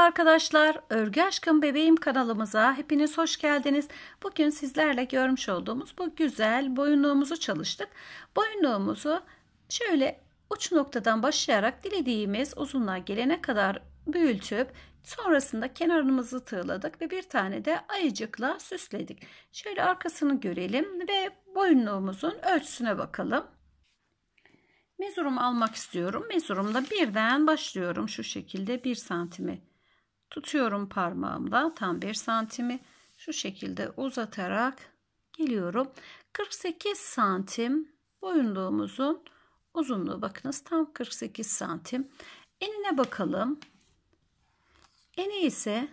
Merhaba arkadaşlar, Örgü Aşkım Bebeğim kanalımıza hepiniz hoş geldiniz. Bugün sizlerle görmüş olduğumuz bu güzel boyunluğumuzu çalıştık. Boyunluğumuzu şöyle uç noktadan başlayarak dilediğimiz uzunluğa gelene kadar büyütüp sonrasında kenarımızı tığladık ve bir tane de ayıcıkla süsledik. Şöyle arkasını görelim ve boyunluğumuzun ölçüsüne bakalım. Mezurum almak istiyorum. Mezurumda birden başlıyorum şu şekilde 1 santimi tutuyorum parmağımda tam 1 santimi şu şekilde uzatarak geliyorum. 48 santim boyunluğumuzun uzunluğu bakınız tam 48 santim. Enine bakalım. Eni ise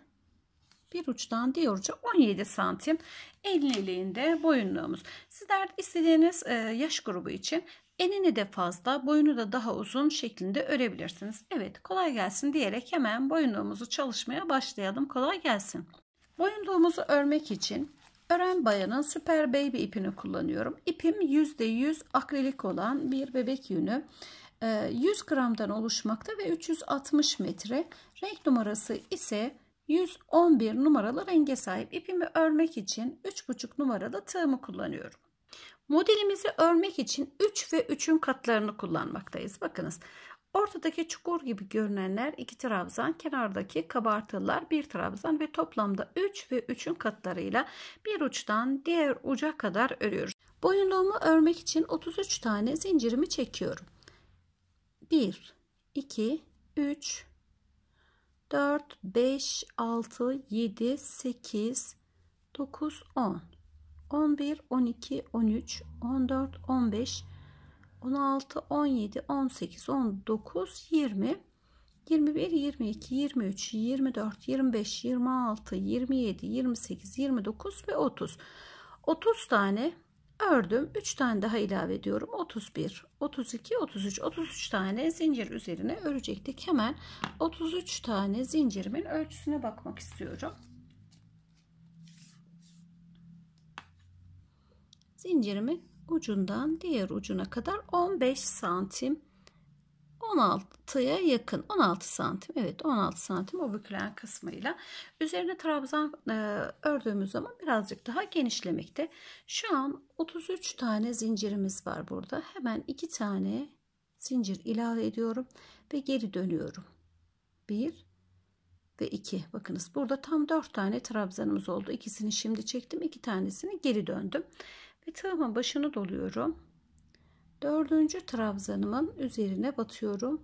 bir uçtan diğer uca 17 santim enliliğinde boyunluğumuz. Sizler istediğiniz e, yaş grubu için Enini de fazla, boyunu da daha uzun şeklinde örebilirsiniz. Evet, kolay gelsin diyerek hemen boyunluğumuzu çalışmaya başlayalım. Kolay gelsin. Boyunluğumuzu örmek için ören bayanın Super Baby ipini kullanıyorum. İpim %100 akrilik olan bir bebek yünü. 100 ee, gramdan oluşmakta ve 360 metre. Renk numarası ise 111 numaralı renge sahip. İpimi örmek için 3,5 numaralı tığımı kullanıyorum. Modelimizi örmek için 3 ve 3'ün katlarını kullanmaktayız. Bakınız ortadaki çukur gibi görünenler 2 trabzan, kenardaki kabartılar 1 trabzan ve toplamda 3 ve 3'ün katlarıyla bir uçtan diğer uca kadar örüyoruz. Boyunluğumu örmek için 33 tane zincirimi çekiyorum. 1, 2, 3, 4, 5, 6, 7, 8, 9, 10. 11, 12, 13, 14, 15, 16, 17, 18, 19, 20, 21, 22, 23, 24, 25, 26, 27, 28, 29 ve 30. 30 tane ördüm. 3 tane daha ilave ediyorum. 31, 32, 33, 33 tane zincir üzerine örecektik. Hemen 33 tane zincirimin ölçüsüne bakmak istiyorum. Zincirimin ucundan diğer ucuna kadar 15 santim 16'ya yakın 16 santim evet 16 santim o bükülen kısmıyla üzerine trabzan e, ördüğümüz zaman birazcık daha genişlemekte şu an 33 tane zincirimiz var burada hemen iki tane zincir ilave ediyorum ve geri dönüyorum 1 ve 2 bakınız burada tam 4 tane trabzanımız oldu ikisini şimdi çektim iki tanesini geri döndüm ve tığımın başını doluyorum. Dördüncü trabzanımın üzerine batıyorum.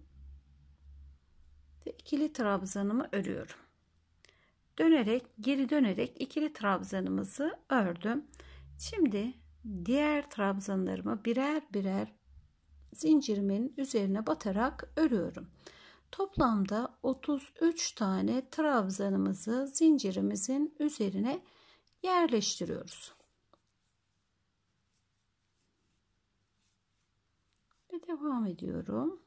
Ve ikili trabzanımı örüyorum. Dönerek geri dönerek ikili trabzanımızı ördüm. Şimdi diğer trabzanlarımı birer birer zincirimin üzerine batarak örüyorum. Toplamda 33 tane trabzanımızı zincirimizin üzerine yerleştiriyoruz. devam ediyorum.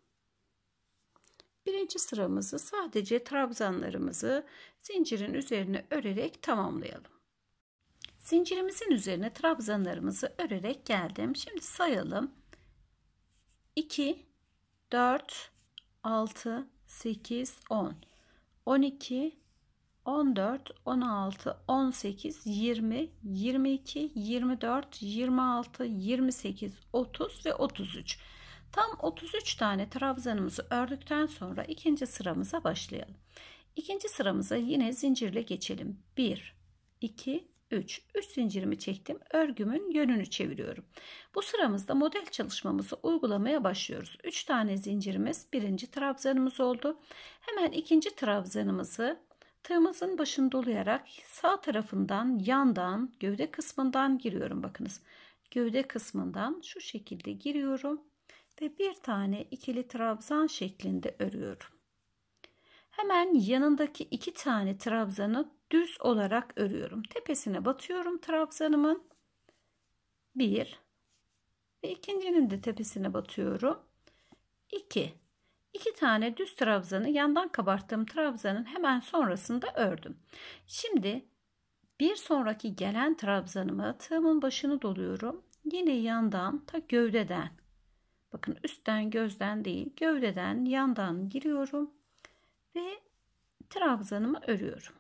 Birinci sıramızı sadece trabzanlarımızı zincirin üzerine örerek tamamlayalım. Zincirimizin üzerine trabzanlarımızı örerek geldim. Şimdi sayalım. 2, 4, 6, 8, 10, 12, 14, 16, 18, 20, 22, 24, 26, 28, 30 ve 33. Tam 33 tane trabzanımızı ördükten sonra ikinci sıramıza başlayalım. İkinci sıramıza yine zincirle geçelim. 1, 2, 3. 3 zincirimi çektim. Örgümün yönünü çeviriyorum. Bu sıramızda model çalışmamızı uygulamaya başlıyoruz. 3 tane zincirimiz birinci trabzanımız oldu. Hemen ikinci trabzanımızı tığımızın başını dolayarak sağ tarafından yandan gövde kısmından giriyorum. Bakınız gövde kısmından şu şekilde giriyorum ve bir tane ikili trabzan şeklinde örüyorum. Hemen yanındaki iki tane trabzanı düz olarak örüyorum. Tepesine batıyorum trabzanımın. Bir ve ikincinin de tepesine batıyorum. İki. İki tane düz trabzanı yandan kabarttığım trabzanın hemen sonrasında ördüm. Şimdi bir sonraki gelen trabzanıma tığımın başını doluyorum. Yine yandan ta gövdeden Bakın üstten gözden değil gövdeden yandan giriyorum ve trabzanımı örüyorum.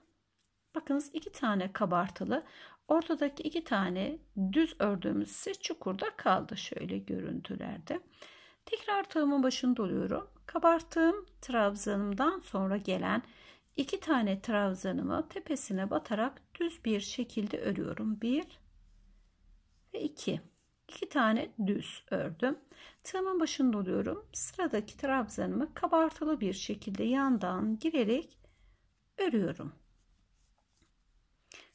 Bakınız iki tane kabartılı ortadaki iki tane düz ördüğümüz ise çukurda kaldı şöyle görüntülerde. Tekrar tığımın başını doluyorum. Kabarttığım trabzanımdan sonra gelen iki tane trabzanımı tepesine batarak düz bir şekilde örüyorum. Bir ve iki. 2 tane düz ördüm. Tığımın başını doluyorum. Sıradaki trabzanımı kabartılı bir şekilde yandan girerek örüyorum.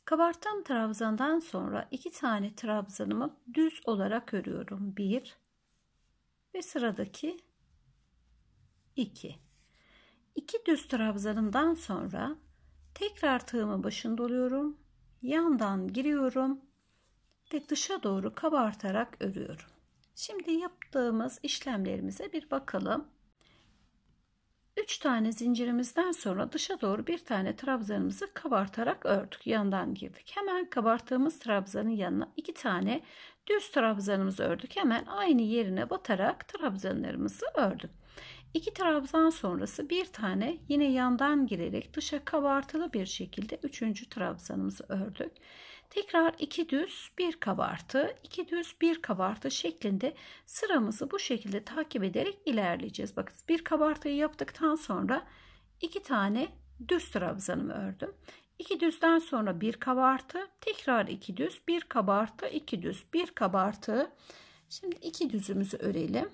Kabarttığım trabzandan sonra iki tane trabzanımı düz olarak örüyorum. Bir ve sıradaki iki. İki düz trabzanımdan sonra tekrar tığımın başını doluyorum. Yandan giriyorum ve dışa doğru kabartarak örüyorum. Şimdi yaptığımız işlemlerimize bir bakalım. 3 tane zincirimizden sonra dışa doğru bir tane trabzanımızı kabartarak ördük. Yandan girdik. Hemen kabarttığımız trabzanın yanına 2 tane düz trabzanımızı ördük. Hemen aynı yerine batarak trabzanlarımızı ördük. 2 trabzan sonrası bir tane yine yandan girerek dışa kabartılı bir şekilde 3. trabzanımızı ördük. Tekrar iki düz bir kabartı, iki düz bir kabartı şeklinde sıramızı bu şekilde takip ederek ilerleyeceğiz. Bakın bir kabartıyı yaptıktan sonra iki tane düz trabzanımı ördüm. İki düzden sonra bir kabartı, tekrar iki düz, bir kabartı, iki düz, bir kabartı. Şimdi iki düzümüzü örelim.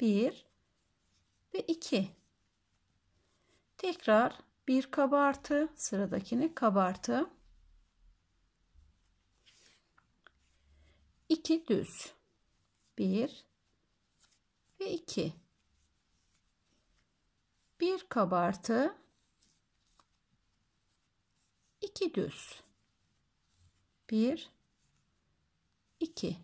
Bir ve iki. Tekrar bir kabartı, sıradakini kabartı. 2 düz 1 ve 2 1 kabartı 2 düz 1 2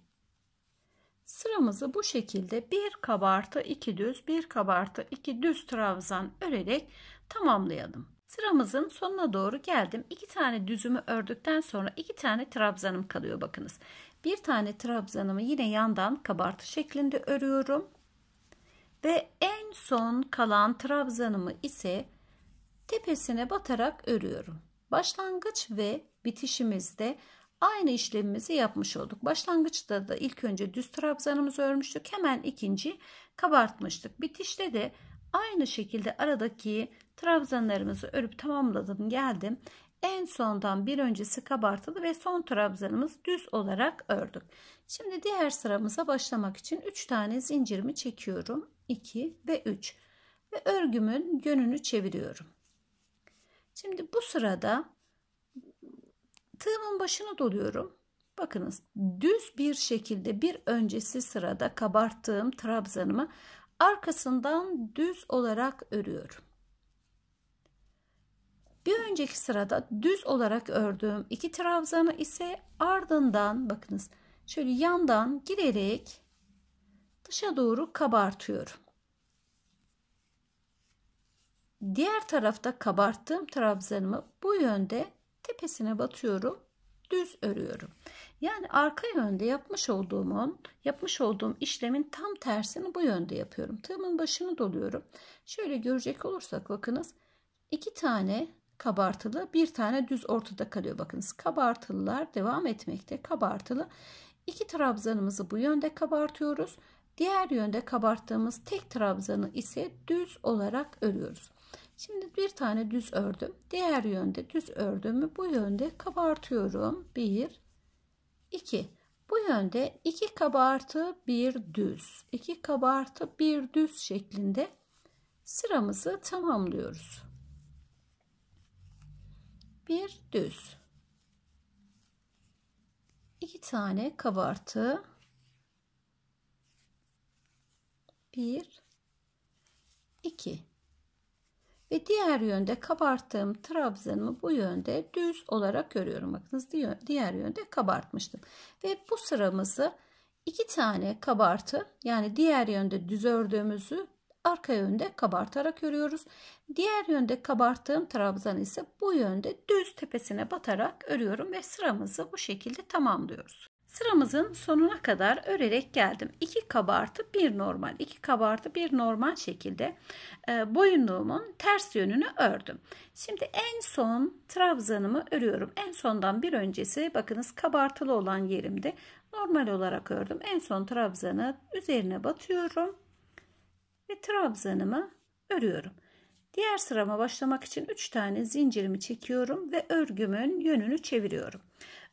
sıramızı bu şekilde bir kabartı iki düz bir kabartı iki düz trabzan örerek tamamlayalım sıramızın sonuna doğru geldim iki tane düzümü ördükten sonra iki tane trabzanım kalıyor bakınız bir tane trabzanımı yine yandan kabartı şeklinde örüyorum. Ve en son kalan trabzanımı ise tepesine batarak örüyorum. Başlangıç ve bitişimizde aynı işlemimizi yapmış olduk. Başlangıçta da ilk önce düz trabzanımızı örmüştük. Hemen ikinci kabartmıştık. Bitişte de aynı şekilde aradaki trabzanlarımızı örüp tamamladım geldim. En sondan bir öncesi kabartılı ve son trabzanımız düz olarak ördük. Şimdi diğer sıramıza başlamak için 3 tane zincirimi çekiyorum. 2 ve 3 ve örgümün yönünü çeviriyorum. Şimdi bu sırada tığımın başını doluyorum. Bakınız düz bir şekilde bir öncesi sırada kabarttığım trabzanımı arkasından düz olarak örüyorum. Bir önceki sırada düz olarak ördüğüm iki trabzanı ise ardından bakınız şöyle yandan girerek dışa doğru kabartıyorum. Diğer tarafta kabarttığım trabzanımı bu yönde tepesine batıyorum. Düz örüyorum. Yani arka yönde yapmış olduğumun, yapmış olduğum işlemin tam tersini bu yönde yapıyorum. Tığımın başını doluyorum. Şöyle görecek olursak bakınız iki tane kabartılı bir tane düz ortada kalıyor. Bakınız kabartılılar devam etmekte kabartılı. iki trabzanımızı bu yönde kabartıyoruz. Diğer yönde kabarttığımız tek trabzanı ise düz olarak örüyoruz. Şimdi bir tane düz ördüm. Diğer yönde düz ördüğümü bu yönde kabartıyorum. 1 2 Bu yönde 2 kabartı 1 düz. 2 kabartı 1 düz şeklinde sıramızı tamamlıyoruz bir düz. iki tane kabartı. bir iki ve diğer yönde kabarttığım trabzanımı bu yönde düz olarak görüyorum. Bakınız diğer yönde kabartmıştım. Ve bu sıramızı iki tane kabartı yani diğer yönde düz ördüğümüzü arka yönde kabartarak örüyoruz. Diğer yönde kabarttığım trabzan ise bu yönde düz tepesine batarak örüyorum ve sıramızı bu şekilde tamamlıyoruz. Sıramızın sonuna kadar örerek geldim. 2 kabartı bir normal, 2 kabartı bir normal şekilde e, boyunluğumun ters yönünü ördüm. Şimdi en son trabzanımı örüyorum. En sondan bir öncesi bakınız kabartılı olan yerimde normal olarak ördüm. En son trabzanı üzerine batıyorum ve trabzanımı örüyorum. Diğer sırama başlamak için 3 tane zincirimi çekiyorum ve örgümün yönünü çeviriyorum.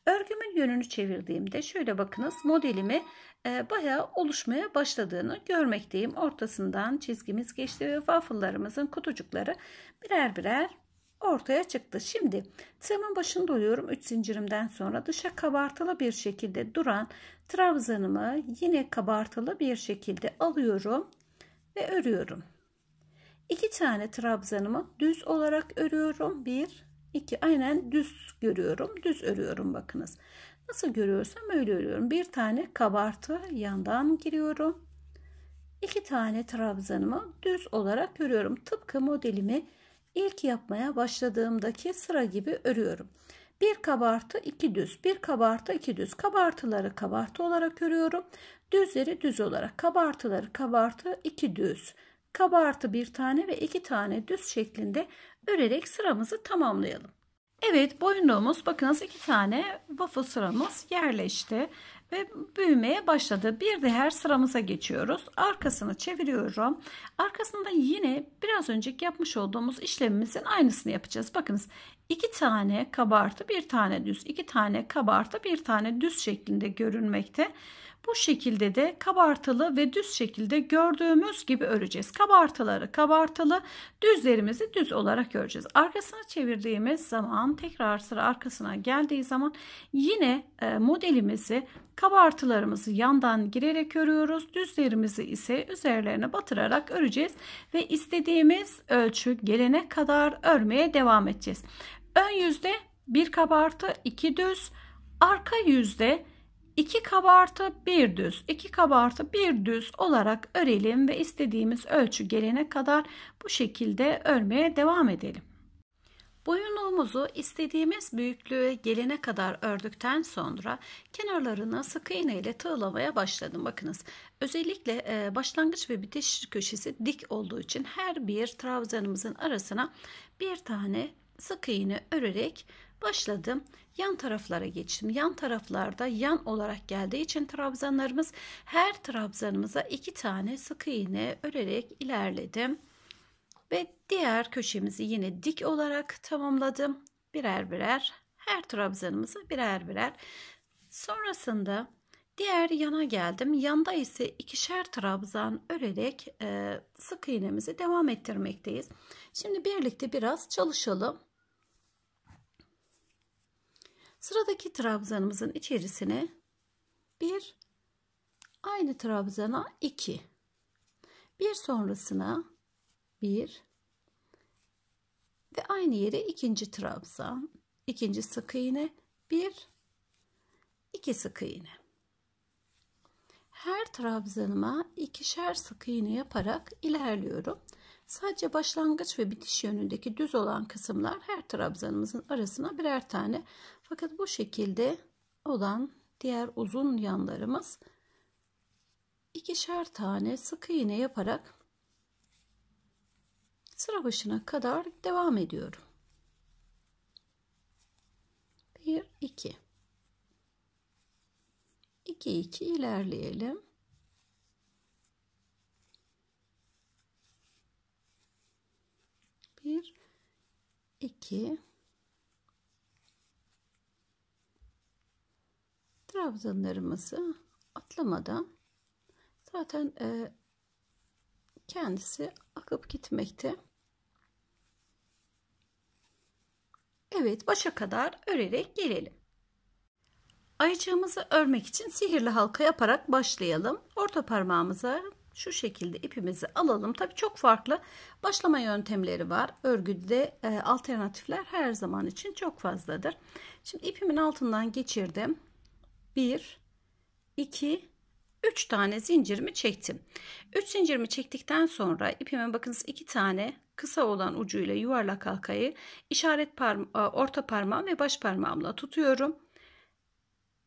Örgümün yönünü çevirdiğimde şöyle bakınız modelimi e, bayağı oluşmaya başladığını görmekteyim. Ortasından çizgimiz geçti ve waffle'larımızın kutucukları birer birer ortaya çıktı. Şimdi tığımın başını doluyorum 3 zincirimden sonra dışa kabartılı bir şekilde duran trabzanımı yine kabartılı bir şekilde alıyorum ve örüyorum. 2 tane trabzanımı düz olarak örüyorum. 1 2 aynen düz görüyorum. Düz örüyorum bakınız. Nasıl görüyorsam öyle örüyorum. Bir tane kabartı yandan giriyorum. 2 tane trabzanımı düz olarak örüyorum. Tıpkı modelimi ilk yapmaya başladığımdaki sıra gibi örüyorum. Bir kabartı, iki düz. Bir kabartı, iki düz. Kabartıları kabartı olarak örüyorum. Düzleri düz olarak. Kabartıları kabartı, iki düz. Kabartı bir tane ve iki tane düz şeklinde örerek sıramızı tamamlayalım. Evet boyunluğumuz bakınız iki tane waffle sıramız yerleşti ve büyümeye başladı. Bir diğer sıramıza geçiyoruz. Arkasını çeviriyorum. Arkasında yine biraz önce yapmış olduğumuz işlemimizin aynısını yapacağız. Bakınız iki tane kabartı bir tane düz iki tane kabartı bir tane düz şeklinde görünmekte. Bu şekilde de kabartılı ve düz şekilde gördüğümüz gibi öreceğiz. Kabartıları kabartılı, düzlerimizi düz olarak öreceğiz. Arkasına çevirdiğimiz zaman tekrar sıra arkasına geldiği zaman yine e, modelimizi kabartılarımızı yandan girerek örüyoruz. Düzlerimizi ise üzerlerine batırarak öreceğiz ve istediğimiz ölçü gelene kadar örmeye devam edeceğiz. Ön yüzde bir kabartı iki düz. Arka yüzde iki kabartı bir düz 2 kabartı bir düz olarak örelim ve istediğimiz ölçü gelene kadar bu şekilde örmeye devam edelim. Boyunluğumuzu istediğimiz büyüklüğe gelene kadar ördükten sonra kenarlarını sık iğne ile tığlamaya başladım. Bakınız özellikle e, başlangıç ve bitiş köşesi dik olduğu için her bir trabzanımızın arasına bir tane sık iğne örerek başladım. Yan taraflara geçtim. Yan taraflarda yan olarak geldiği için trabzanlarımız her trabzanımıza iki tane sık iğne örerek ilerledim. Ve diğer köşemizi yine dik olarak tamamladım. Birer birer her trabzanımıza birer birer. Sonrasında Diğer yana geldim. Yanda ise ikişer trabzan örerek e, sık iğnemizi devam ettirmekteyiz. Şimdi birlikte biraz çalışalım. Sıradaki trabzanımızın içerisine bir aynı trabzana 2 bir sonrasına 1 ve aynı yere ikinci trabzan ikinci sık iğne 1 2 sık iğne her trabzanıma ikişer sık iğne yaparak ilerliyorum. Sadece başlangıç ve bitiş yönündeki düz olan kısımlar her trabzanımızın arasına birer tane. Fakat bu şekilde olan diğer uzun yanlarımız ikişer tane sık iğne yaparak sıra başına kadar devam ediyorum. 1 2 2 2 ilerleyelim. Bir, iki. Trabzanlarımızı atlamadan zaten e, kendisi akıp gitmekte. Evet başa kadar örerek gelelim. Ayıcığımızı örmek için sihirli halka yaparak başlayalım. Orta parmağımıza şu şekilde ipimizi alalım. Tabi çok farklı başlama yöntemleri var. Örgüde e, alternatifler her zaman için çok fazladır. Şimdi ipimin altından geçirdim. 1 2 3 tane zincirimi çektim. 3 zincirimi çektikten sonra ipime bakınız 2 tane kısa olan ucuyla yuvarlak halkayı işaret parma orta parmağım ve baş parmağımla tutuyorum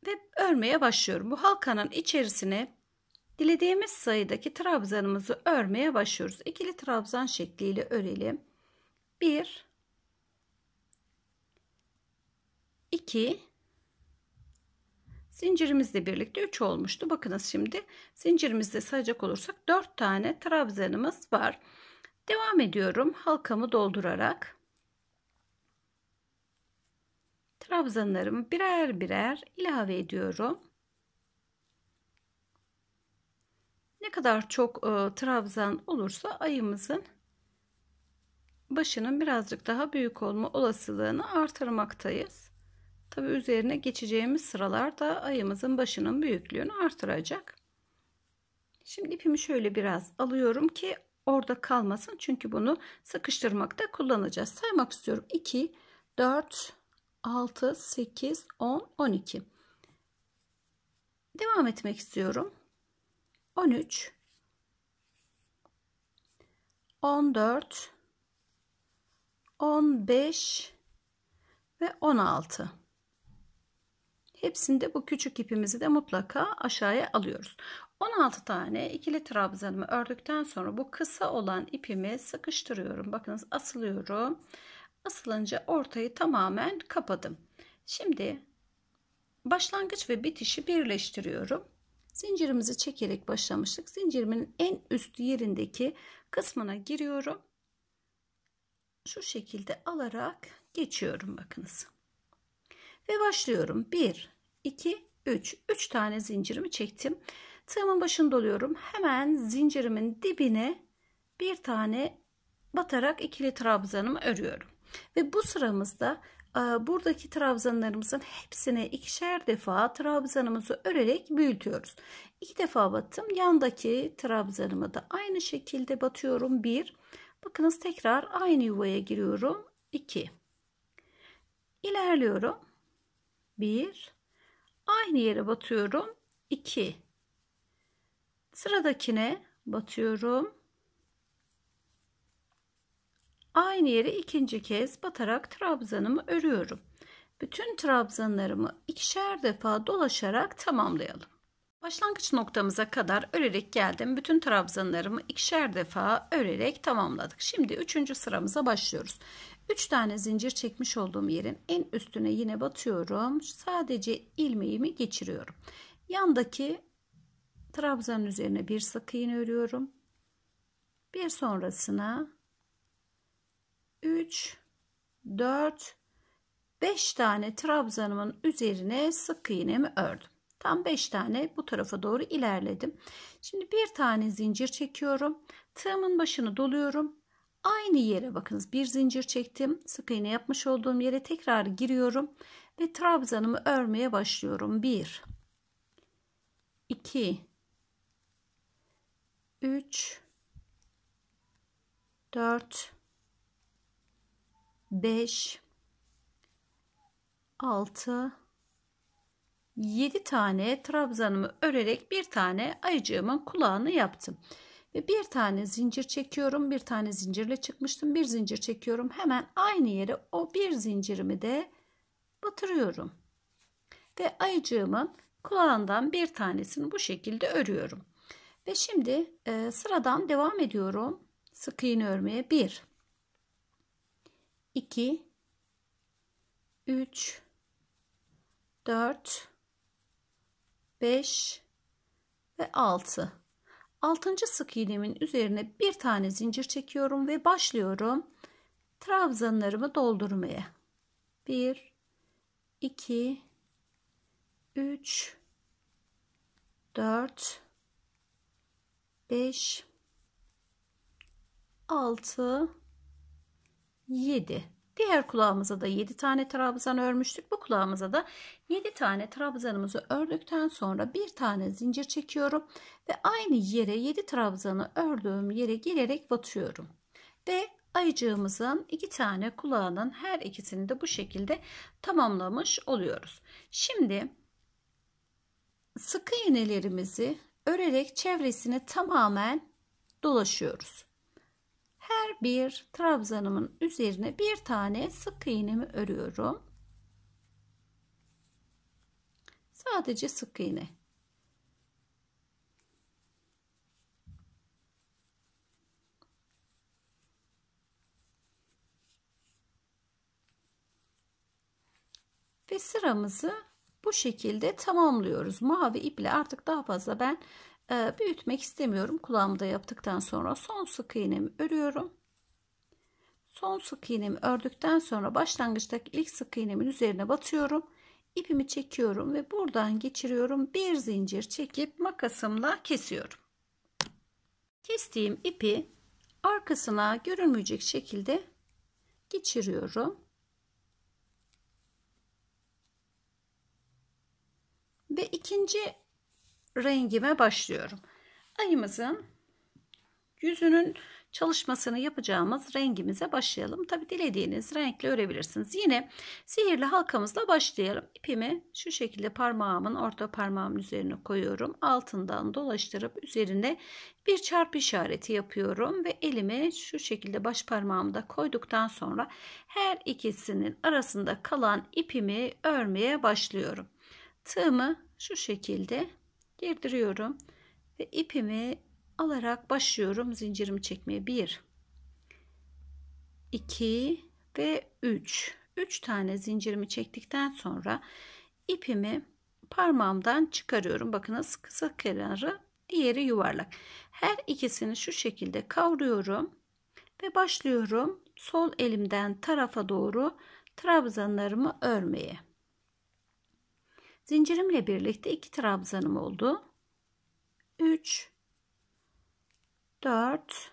ve örmeye başlıyorum. Bu halkanın içerisine dilediğimiz sayıdaki trabzanımızı örmeye başlıyoruz. İkili trabzan şekliyle örelim. 1 2 Zincirimizle birlikte 3 olmuştu. Bakınız şimdi zincirimizde sayacak olursak 4 tane trabzanımız var. Devam ediyorum halkamı doldurarak. trabzanlarımı birer birer ilave ediyorum. Ne kadar çok e, trabzan olursa ayımızın başının birazcık daha büyük olma olasılığını artırmaktayız. Tabi üzerine geçeceğimiz sıralar da ayımızın başının büyüklüğünü artıracak. Şimdi ipimi şöyle biraz alıyorum ki orada kalmasın. Çünkü bunu sıkıştırmakta kullanacağız. Saymak istiyorum. 2, 4, 6, 8, 10, 12. Devam etmek istiyorum. 13, 14, 15 ve 16. Hepsinde bu küçük ipimizi de mutlaka aşağıya alıyoruz. 16 tane ikili trabzanımı ördükten sonra bu kısa olan ipimi sıkıştırıyorum. Bakınız asılıyorum asılınca ortayı tamamen kapadım. Şimdi başlangıç ve bitişi birleştiriyorum. Zincirimizi çekerek başlamıştık. Zincirimin en üst yerindeki kısmına giriyorum. Şu şekilde alarak geçiyorum bakınız. Ve başlıyorum. 1, 2, 3. 3 tane zincirimi çektim. Tığımın başını doluyorum. Hemen zincirimin dibine bir tane batarak ikili trabzanımı örüyorum. Ve bu sıramızda e, buradaki trabzanlarımızın hepsine ikişer defa trabzanımızı örerek büyütüyoruz. İki defa battım. Yandaki trabzanımı da aynı şekilde batıyorum. Bir. Bakınız tekrar aynı yuvaya giriyorum. İki. İlerliyorum. Bir. Aynı yere batıyorum. İki. Sıradakine batıyorum. Aynı yere ikinci kez batarak trabzanımı örüyorum. Bütün trabzanlarımı ikişer defa dolaşarak tamamlayalım. Başlangıç noktamıza kadar örerek geldim. Bütün trabzanlarımı ikişer defa örerek tamamladık. Şimdi üçüncü sıramıza başlıyoruz. Üç tane zincir çekmiş olduğum yerin en üstüne yine batıyorum. Sadece ilmeğimi geçiriyorum. Yandaki trabzanın üzerine bir sık iğne örüyorum. Bir sonrasına 3, 4, 5 tane trabzanımın üzerine sık iğnemi ördüm. Tam 5 tane bu tarafa doğru ilerledim. Şimdi bir tane zincir çekiyorum. Tığımın başını doluyorum. Aynı yere bakınız bir zincir çektim. Sık iğne yapmış olduğum yere tekrar giriyorum ve trabzanımı örmeye başlıyorum. 1 2 3 4 5 6 7 tane trabzanımı örerek bir tane ayıcığımın kulağını yaptım. Ve bir tane zincir çekiyorum. Bir tane zincirle çıkmıştım. Bir zincir çekiyorum. Hemen aynı yere o bir zincirimi de batırıyorum. Ve ayıcığımın kulağından bir tanesini bu şekilde örüyorum. Ve şimdi e, sıradan devam ediyorum. Sık iğne örmeye 1 2 3 4 5 ve 6 altıncı sık iğnemin üzerine bir tane zincir çekiyorum ve başlıyorum trabzanlarımı doldurmaya 1 2 3 4 5 6 7. Diğer kulağımıza da 7 tane trabzan örmüştük. Bu kulağımıza da 7 tane trabzanımızı ördükten sonra bir tane zincir çekiyorum ve aynı yere 7 trabzanı ördüğüm yere girerek batıyorum. Ve ayıcığımızın iki tane kulağının her ikisini de bu şekilde tamamlamış oluyoruz. Şimdi sıkı iğnelerimizi örerek çevresini tamamen dolaşıyoruz her bir trabzanımın üzerine bir tane sık iğnemi örüyorum. Sadece sık iğne. Ve sıramızı bu şekilde tamamlıyoruz. Mavi iple artık daha fazla ben ee, büyütmek istemiyorum. Kulağımda yaptıktan sonra son sık iğnemi örüyorum. Son sık iğnemi ördükten sonra başlangıçtaki ilk sık iğnemin üzerine batıyorum. İpimi çekiyorum ve buradan geçiriyorum. Bir zincir çekip makasımla kesiyorum. Kestiğim ipi arkasına görünmeyecek şekilde geçiriyorum. Ve ikinci rengime başlıyorum. Ayımızın yüzünün çalışmasını yapacağımız rengimize başlayalım. Tabi dilediğiniz renkle örebilirsiniz. Yine sihirli halkamızla başlayalım. İpimi şu şekilde parmağımın orta parmağımın üzerine koyuyorum. Altından dolaştırıp üzerinde bir çarpı işareti yapıyorum ve elimi şu şekilde baş parmağımda koyduktan sonra her ikisinin arasında kalan ipimi örmeye başlıyorum. Tığımı şu şekilde girdiriyorum ve ipimi alarak başlıyorum zincirimi çekmeye 1 2 ve 3 3 tane zincirimi çektikten sonra ipimi parmağımdan çıkarıyorum bakınız kısa kenarı diğeri yuvarlak her ikisini şu şekilde kavruyorum ve başlıyorum sol elimden tarafa doğru trabzanlarımı örmeye Zincirimle birlikte iki trabzanım oldu. 3 4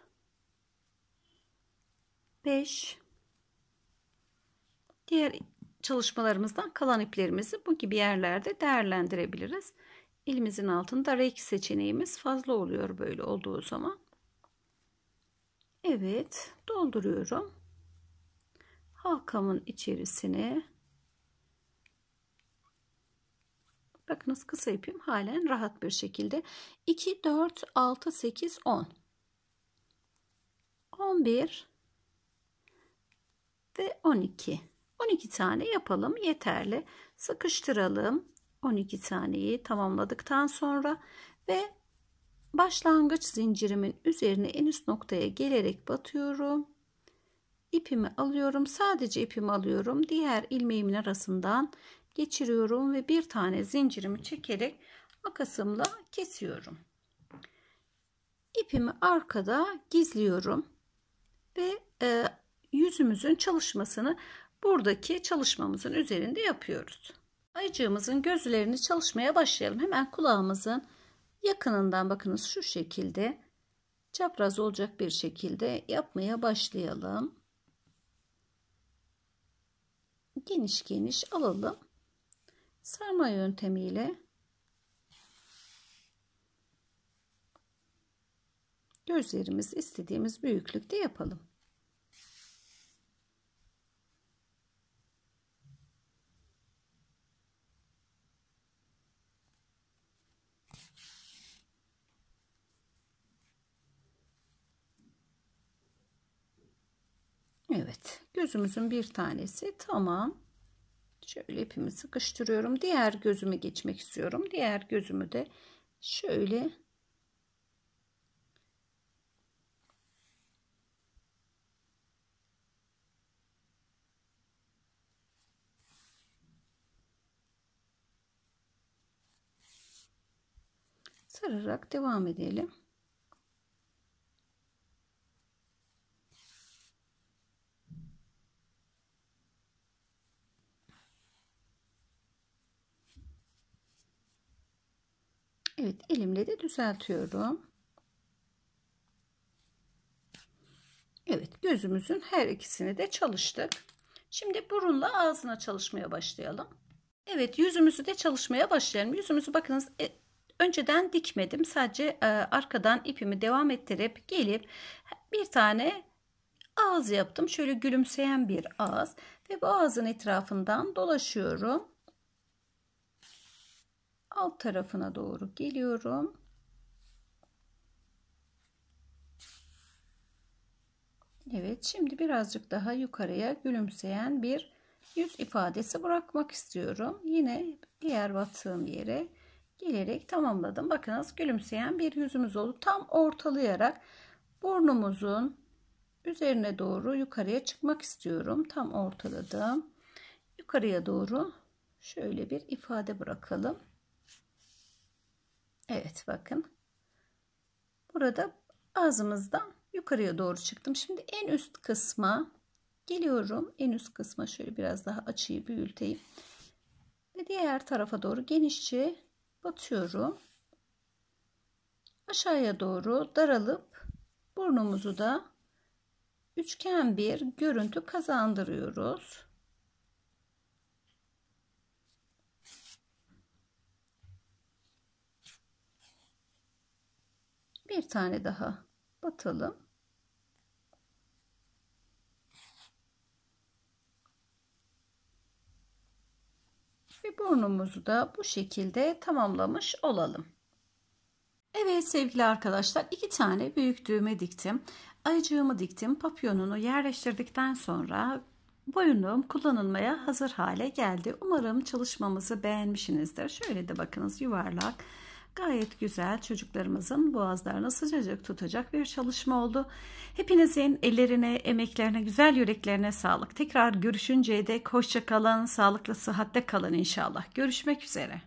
5 Diğer çalışmalarımızdan kalan iplerimizi bu gibi yerlerde değerlendirebiliriz. Elimizin altında reiki seçeneğimiz fazla oluyor böyle olduğu zaman. Evet dolduruyorum. Halkamın içerisine Bakınız kısa ipim halen rahat bir şekilde. 2, 4, 6, 8, 10. 11 ve 12. 12 tane yapalım yeterli. Sıkıştıralım. 12 taneyi tamamladıktan sonra ve başlangıç zincirimin üzerine en üst noktaya gelerek batıyorum. İpimi alıyorum. Sadece ipimi alıyorum. Diğer ilmeğimin arasından geçiriyorum ve bir tane zincirimi çekerek makasımla kesiyorum. İpimi arkada gizliyorum ve e, yüzümüzün çalışmasını buradaki çalışmamızın üzerinde yapıyoruz. Ayıcığımızın gözlerini çalışmaya başlayalım. Hemen kulağımızın yakınından bakınız şu şekilde çapraz olacak bir şekilde yapmaya başlayalım. Geniş geniş alalım sarma yöntemiyle gözlerimiz istediğimiz büyüklükte yapalım. Evet gözümüzün bir tanesi tamam. Şöyle ipimi sıkıştırıyorum. Diğer gözümü geçmek istiyorum. Diğer gözümü de şöyle sararak devam edelim. elimle de düzeltiyorum. Evet gözümüzün her ikisini de çalıştık. Şimdi burunla ağzına çalışmaya başlayalım. Evet yüzümüzü de çalışmaya başlayalım. Yüzümüzü bakınız e, önceden dikmedim. Sadece e, arkadan ipimi devam ettirip gelip bir tane ağız yaptım. Şöyle gülümseyen bir ağız ve bu ağzın etrafından dolaşıyorum alt tarafına doğru geliyorum. Evet şimdi birazcık daha yukarıya gülümseyen bir yüz ifadesi bırakmak istiyorum. Yine diğer battığım yere gelerek tamamladım. Bakınız gülümseyen bir yüzümüz oldu. Tam ortalayarak burnumuzun üzerine doğru yukarıya çıkmak istiyorum. Tam ortaladım. Yukarıya doğru şöyle bir ifade bırakalım. Evet bakın. Burada ağzımızdan yukarıya doğru çıktım. Şimdi en üst kısma geliyorum. En üst kısma şöyle biraz daha açıyı büyüteyim. Ve diğer tarafa doğru genişçe batıyorum. Aşağıya doğru daralıp burnumuzu da üçgen bir görüntü kazandırıyoruz. bir tane daha batalım. Ve burnumuzu da bu şekilde tamamlamış olalım. Evet sevgili arkadaşlar iki tane büyük düğme diktim. Ayıcığımı diktim. Papyonunu yerleştirdikten sonra boyunluğum kullanılmaya hazır hale geldi. Umarım çalışmamızı beğenmişsinizdir. Şöyle de bakınız yuvarlak gayet güzel çocuklarımızın boğazlarını sıcacık tutacak bir çalışma oldu. Hepinizin ellerine, emeklerine, güzel yüreklerine sağlık. Tekrar görüşünceye dek hoşça kalın, sağlıklı sıhhatte kalın inşallah. Görüşmek üzere.